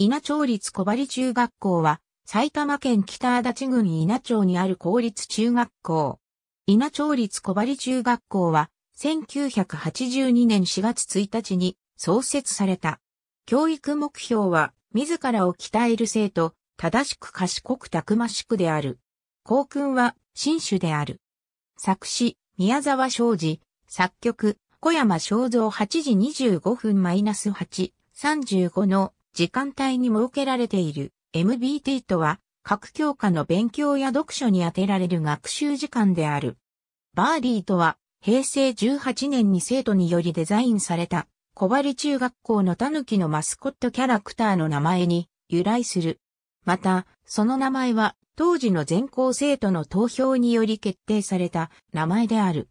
稲町立小針中学校は、埼玉県北足立郡稲町にある公立中学校。稲町立小針中学校は、1982年4月1日に創設された。教育目標は、自らを鍛える生徒、正しく賢くたくましくである。校訓は、新種である。作詞、宮沢昌司、作曲、小山正造8時25分マイナス -8、35の時間帯に設けられている MBT とは各教科の勉強や読書に充てられる学習時間である。バーィーとは平成18年に生徒によりデザインされた小針中学校のタヌキのマスコットキャラクターの名前に由来する。また、その名前は当時の全校生徒の投票により決定された名前である。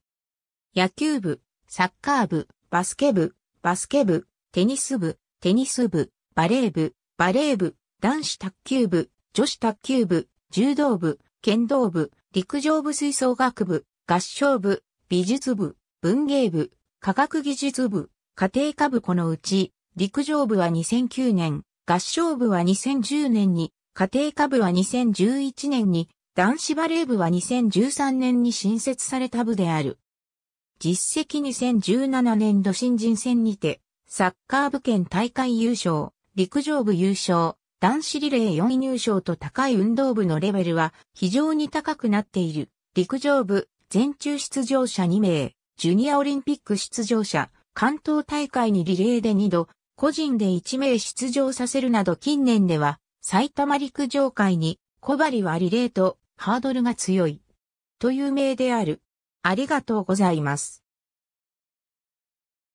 野球部、サッカー部、バスケ部、バスケ部、テニス部、テニス部、バレー部、バレー部、男子卓球部、女子卓球部、柔道部、剣道部、陸上部吹奏楽部、合唱部、美術部、文芸部、科学技術部、家庭科部このうち、陸上部は2009年、合唱部は2010年に、家庭科部は2011年に、男子バレー部は2013年に新設された部である。実績2017年度新人戦にて、サッカー部県大会優勝、陸上部優勝、男子リレー4位入賞と高い運動部のレベルは非常に高くなっている。陸上部、全中出場者2名、ジュニアオリンピック出場者、関東大会にリレーで2度、個人で1名出場させるなど近年では、埼玉陸上界に、小針はリレーとハードルが強い。という名である。ありがとうございます。